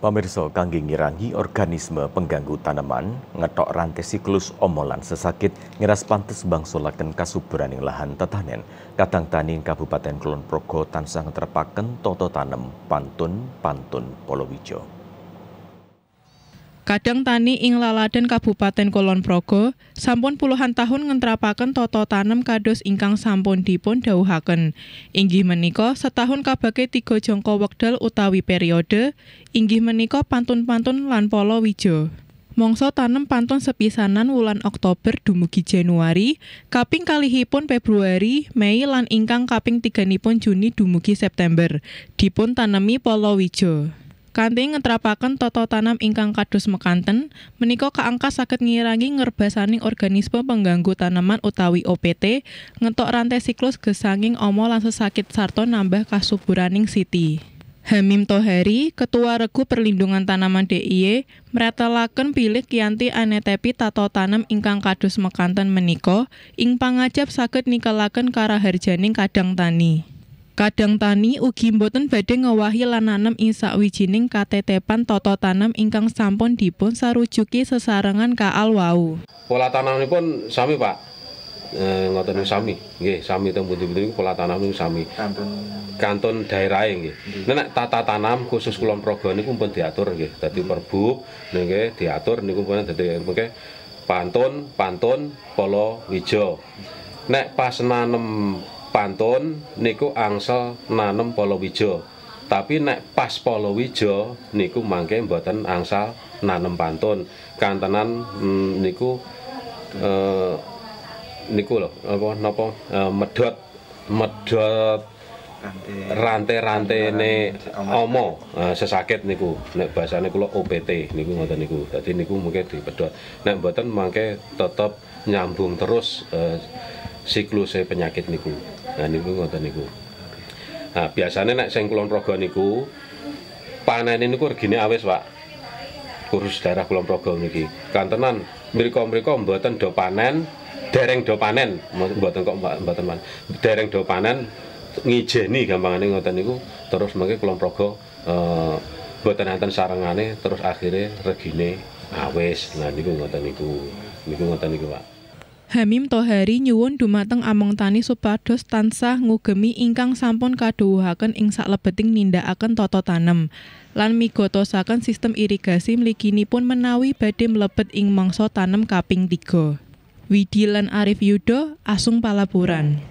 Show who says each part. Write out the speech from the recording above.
Speaker 1: Pemirsa kangge ngirangi organisme pengganggu tanaman, ngetok rantai siklus omolan sesakit ngeras pantes kasuburan yang lahan tetanen. Kadang tani Kabupaten Kulon Progo tansah terpaken toto tanem pantun pantun Polowijo.
Speaker 2: Kadang tani ing Laladen Kabupaten Kulon Progo sampun puluhan tahun ngentrapaken toto tanem kados ingkang sampun dipun dawuhaken. Inggih menika setahun kabake tiga jongko wekdal utawi periode, inggih menika pantun-pantun lan polo wijo. Mongso tanem pantun sepisanan wulan Oktober dumugi Januari, kaping kalihipun Februari, Mei lan ingkang kaping tiganipun Juni dumugi September. Dipun tanemi polo wijo. Kanti ngetrapakan toto tanam ingkang kadus mekanten, menika keangka sakit ngirangi ngerbasaning organisme pengganggu tanaman utawi OPT, ngetok rantai siklus gesanging omo langsung sakit sarto nambah kasuburaning siti. Hamim Tohari, Ketua Regu Perlindungan Tanaman DIY, meretelaken pilih kianti anetepi tato tanam ingkang kadus mekanten meniko ing pangajap sakit nikelaken karaharjaning kadang tani. Kadang tani ugi boten badhe ngewahi lan nanem ing sawijining katetepan tata tanam ingkang sampun dipun sarujuki sesarengan kaal wau.
Speaker 1: Pola tanamipun sami, Pak. Eh ngoten sami. Nggih, sami teng pundi-pundi pola tanam niku sami. kanton daerah nggih. Nek tata tanam khusus Kulon Progo niku pun diatur nggih. Dadi perbuk nggih diatur niku pun dadi mengke pantun, pantun, polo wijo. Nek pas nanem pantun niku angsal nanem palawija. Tapi nek pas palawija niku mangke mboten angsal nanem pantun. Kantenan mm, niku eh, niku lho apa napa eh, medot
Speaker 2: rantai rantai-rantaine
Speaker 1: omo eh, sesakit niku nek niku lo OPT niku ngoten niku Tadi niku mungkin pedot nek mboten mangke tetep nyambung terus uh, siklus e penyakit niku. Nah niku ngoten niku. Nah biasanya nek sing kulon progo niku panen niku regine awis, Pak. Kurus daerah kulon progo niki. Kantenan mriko-mriko mboten do panen, dereng do panen, mboten kok mboten panen. Dereng do panen ngijeni gampangane ngoten niku terus mengke kulon progo eh mboten enten sarangane terus akhirnya regine awis. Nah niku ngoten niku. Niku ngoten niku,
Speaker 2: Pak. Hamim Tohari nyuwun dumateng among tani supados tansah ngugemi ingkang sampun kadhuwuhaken ing ninda nindakaken tata tanem lan migotosaken sistem irigasi mliginipun menawi badhe mlebet ing mangsa tanem kaping 3. Widi lan Arif Yudo Asung Palaburan.